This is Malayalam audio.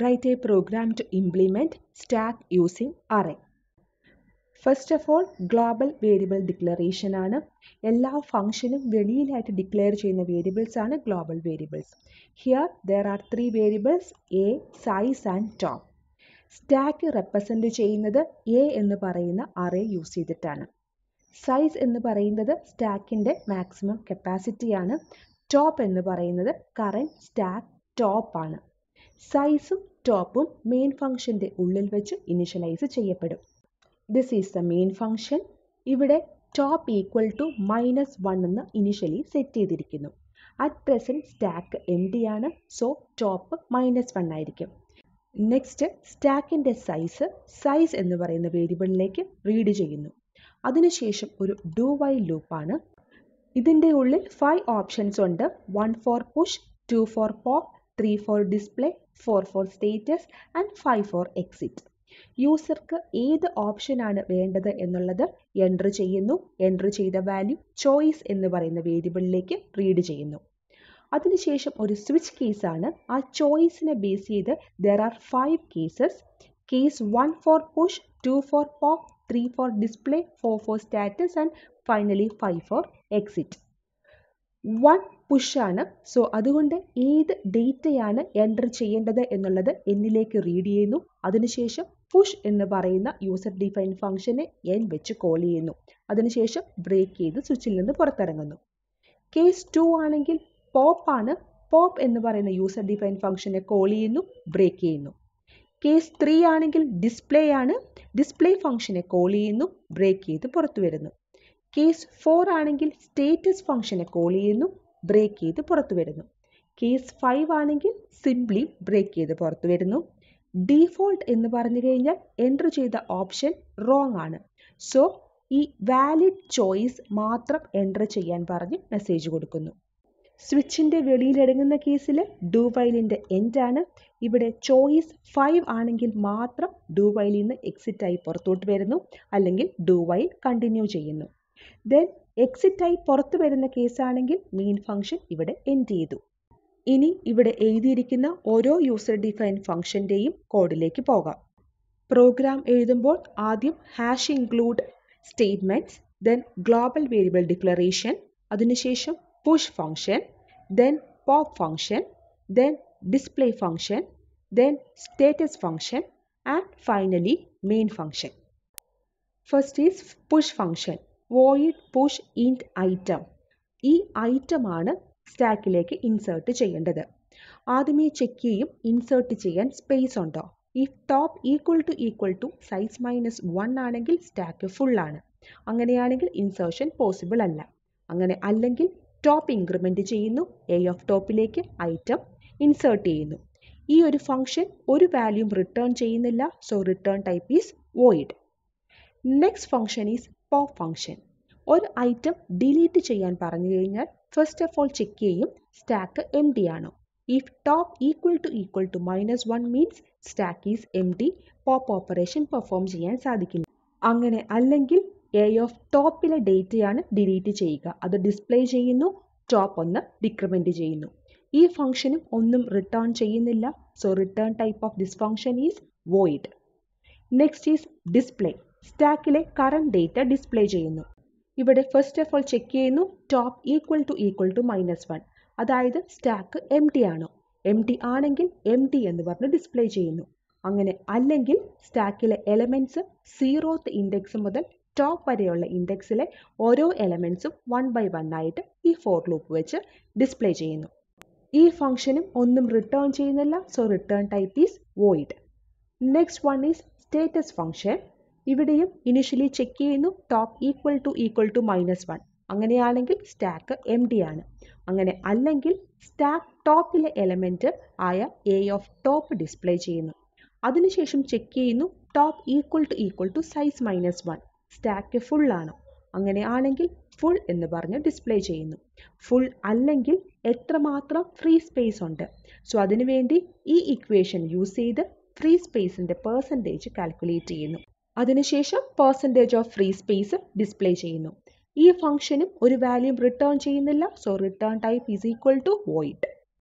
write a program to implement stack using array. First of all global variable declaration ആണ് എല്ലാ ഫംഗ്ഷനും വെളിയിലായിട്ട് ഡിക്ലെയർ ചെയ്യുന്ന വേരിയബിൾസ് ആണ് global variables here there are three variables A size and top stack represent ചെയ്യുന്നത് എ എന്ന് പറയുന്ന അറേ യൂസ് ചെയ്തിട്ടാണ് സൈസ് എന്ന് പറയുന്നത് സ്റ്റാക്കിൻ്റെ മാക്സിമം കപ്പാസിറ്റിയാണ് ടോപ്പ് എന്ന് പറയുന്നത് കറൻറ്റ് സ്റ്റാക്ക് ടോപ്പാണ് സൈസും ടോപ്പും മെയിൻ ഫംഗ്ഷൻ്റെ ഉള്ളിൽ വെച്ച് ഇനിഷ്യലൈസ് ചെയ്യപ്പെടും this is the main function ഇവിടെ top equal to minus one എന്ന് ഇനിഷ്യലി സെറ്റ് ചെയ്തിരിക്കുന്നു at present stack empty ആണ് സോ ടോപ്പ് മൈനസ് വൺ ആയിരിക്കും നെക്സ്റ്റ് സ്റ്റാക്കിൻ്റെ സൈസ് സൈസ് എന്ന് പറയുന്ന വേരിയബിളിലേക്ക് റീഡ് ചെയ്യുന്നു അതിനുശേഷം ഒരു ഡു വൈ ലൂപ്പാണ് ഇതിൻ്റെ ഉള്ളിൽ ഫൈവ് ഓപ്ഷൻസ് ഉണ്ട് one for push two for pop three for display four for status and five for exit യൂസർക്ക് ഏത് ഓപ്ഷനാണ് വേണ്ടത് എന്നുള്ളത് എൻട്ർ ചെയ്യുന്നു എൻട്ർ ചെയ്ത വാല്യൂ ചോയ്സ് എന്ന് പറയുന്ന വേരിയബിളിലേക്ക് റീഡ് ചെയ്യുന്നു അതിനുശേഷം ഒരു സ്വിച്ച് കേസാണ് ആ ചോയ്സിനെ ബേസ് ചെയ്ത് there are five cases case one for push two for pop three for display four for status and finally five for exit one പുഷാണ് സോ അതുകൊണ്ട് ഏത് ഡേറ്റയാണ് എൻ്റർ ചെയ്യേണ്ടത് എന്നുള്ളത് എന്നിലേക്ക് റീഡ് ചെയ്യുന്നു അതിനുശേഷം പുഷ് എന്ന് പറയുന്ന യൂസർ ഡിഫൈൻ ഫംഗ്ഷനെ എൻ വെച്ച് കോൾ ചെയ്യുന്നു അതിനുശേഷം ബ്രേക്ക് ചെയ്ത് സ്വിച്ചിൽ നിന്ന് പുറത്തിറങ്ങുന്നു കേസ് ടു ആണെങ്കിൽ പോപ്പ് ആണ് പോപ്പ് എന്ന് പറയുന്ന യൂസർ ഡിഫൈൻ ഫംഗ്ഷനെ കോൾ ചെയ്യുന്നു ബ്രേക്ക് ചെയ്യുന്നു കേസ് ത്രീ ആണെങ്കിൽ ഡിസ്പ്ലേ ആണ് ഡിസ്പ്ലേ ഫംഗ്ഷനെ കോൾ ചെയ്യുന്നു ബ്രേക്ക് ചെയ്ത് പുറത്തു വരുന്നു കേസ് ഫോർ ആണെങ്കിൽ സ്റ്റേറ്റസ് ഫംഗ്ഷനെ കോൾ ചെയ്യുന്നു ബ്രേക്ക് ചെയ്ത് പുറത്തു വരുന്നു കേസ് ഫൈവ് ആണെങ്കിൽ സിംപ്ലി ബ്രേക്ക് ചെയ്ത് പുറത്തു വരുന്നു ഡീഫോൾട്ട് എന്ന് പറഞ്ഞു കഴിഞ്ഞാൽ എൻ്റർ ചെയ്ത ഓപ്ഷൻ റോങ് ആണ് സോ ഈ വാലിഡ് ചോയ്സ് മാത്രം എൻ്റർ ചെയ്യാൻ പറഞ്ഞ് മെസ്സേജ് കൊടുക്കുന്നു സ്വിച്ചിൻ്റെ വെളിയിലടങ്ങുന്ന കേസിൽ ഡൂ വൈലിൻ്റെ എൻഡാണ് ഇവിടെ ചോയ്സ് ഫൈവ് ആണെങ്കിൽ മാത്രം ഡൂ നിന്ന് എക്സിറ്റായി പുറത്തോട്ട് വരുന്നു അല്ലെങ്കിൽ ഡൂ കണ്ടിന്യൂ ചെയ്യുന്നു ദെൻ എക്സിറ്റായി പുറത്തു വരുന്ന കേസാണെങ്കിൽ മീൻ ഫംഗ്ഷൻ ഇവിടെ എൻഡ് ചെയ്തു ഇനി ഇവിടെ എഴുതിയിരിക്കുന്ന ഓരോ യൂസർ ഡിഫൈൻ ഫംഗ്ഷൻ്റെയും കോഡിലേക്ക് പോകാം പ്രോഗ്രാം എഴുതുമ്പോൾ ആദ്യം hash include statements then global variable declaration അതിനുശേഷം push function then pop function then display function then status function and finally main function first is push function void push int item ഈ ഐറ്റമാണ് സ്റ്റാക്കിലേക്ക് ഇൻസേർട്ട് ചെയ്യേണ്ടത് ആദ്യമേ ചെക്ക് ചെയ്യും ഇൻസേർട്ട് ചെയ്യാൻ സ്പേസ് ഉണ്ടോ if top equal to equal to size minus one ആണെങ്കിൽ സ്റ്റാക്ക് ഫുൾ ആണ് അങ്ങനെയാണെങ്കിൽ ഇൻസേർഷൻ പോസിബിൾ അല്ല അങ്ങനെ അല്ലെങ്കിൽ ടോപ്പ് ഇൻക്രിമെൻറ്റ് ചെയ്യുന്നു എ ഓഫ് ടോപ്പിലേക്ക് ഐറ്റം ഇൻസേർട്ട് ചെയ്യുന്നു ഈ ഒരു ഫംഗ്ഷൻ ഒരു വാല്യൂം റിട്ടേൺ ചെയ്യുന്നില്ല so return type is void next function is pop function ഒരു ഐറ്റം ഡിലീറ്റ് ചെയ്യാൻ പറഞ്ഞു കഴിഞ്ഞാൽ ഫസ്റ്റ് ഓഫ് ഓൾ ചെക്ക് ചെയ്യും സ്റ്റാക്ക് എം ഡി ആണോ if top equal to equal to minus one means stack is empty pop operation perform ചെയ്യാൻ സാധിക്കില്ല അങ്ങനെ അല്ലെങ്കിൽ എ ഓഫ് ടോപ്പിലെ ഡേറ്റയാണ് ഡിലീറ്റ് ചെയ്യുക അത് ഡിസ്പ്ലേ ചെയ്യുന്നു ടോപ്പ് ഒന്ന് ഡിക്രിമെൻറ്റ് ചെയ്യുന്നു ഈ ഫംഗ്ഷനും ഒന്നും റിട്ടേൺ ചെയ്യുന്നില്ല so return type of this function is void next is display സ്റ്റാക്കിലെ കറണ്ട് ഡേറ്റ ഡിസ്പ്ലേ ചെയ്യുന്നു ഇവിടെ ഫസ്റ്റ് ഓഫ് ഓൾ ചെക്ക് ചെയ്യുന്നു top equal to equal to minus one അതായത് സ്റ്റാക്ക് എം ടി ആണോ എം ടി ആണെങ്കിൽ എം ടി എന്ന് പറഞ്ഞ് ഡിസ്പ്ലേ ചെയ്യുന്നു അങ്ങനെ അല്ലെങ്കിൽ സ്റ്റാക്കിലെ എലമെൻറ്റ്സ് സീറോത്ത് ഇൻഡെക്സ് മുതൽ ടോപ്പ് വരെയുള്ള ഇൻഡെക്സിലെ ഓരോ എലമെൻറ്റ്സും വൺ ബൈ വൺ ആയിട്ട് ഈ ഫോർ ലൂപ്പ് വെച്ച് ഡിസ്പ്ലേ ചെയ്യുന്നു ഈ ഫംഗ്ഷനും ഒന്നും റിട്ടേൺ ചെയ്യുന്നില്ല so return type is void next one is status function ഇവിടെയും ഇനിഷ്യലി ചെക്ക് ചെയ്യുന്നു top equal to equal to minus one അങ്ങനെയാണെങ്കിൽ സ്റ്റാക്ക് എം ഡി ആണ് അങ്ങനെ അല്ലെങ്കിൽ സ്റ്റാക്ക് ടോപ്പിലെ എലമെൻറ്റ് ആയ എ ഓഫ് ടോപ്പ് ഡിസ്പ്ലേ ചെയ്യുന്നു അതിനുശേഷം ചെക്ക് ചെയ്യുന്നു top equal to equal to size minus one stack full ആണ് അങ്ങനെയാണെങ്കിൽ ഫുൾ എന്ന് പറഞ്ഞ് ഡിസ്പ്ലേ ചെയ്യുന്നു ഫുൾ അല്ലെങ്കിൽ എത്രമാത്രം ഫ്രീ സ്പേസ് ഉണ്ട് സോ അതിനുവേണ്ടി ഈ ഇക്വേഷൻ യൂസ് ചെയ്ത് ഫ്രീ സ്പേസിൻ്റെ പേഴ്സൻറ്റേജ് കാൽക്കുലേറ്റ് ചെയ്യുന്നു അതിനുശേഷം പേഴ്സൻറ്റേജ് ഓഫ് ഫ്രീ സ്പേസും ഡിസ്പ്ലേ ചെയ്യുന്നു ഈ ഫംഗ്ഷനും ഒരു വാല്യൂ റിട്ടേൺ ചെയ്യുന്നില്ല so return type is equal to void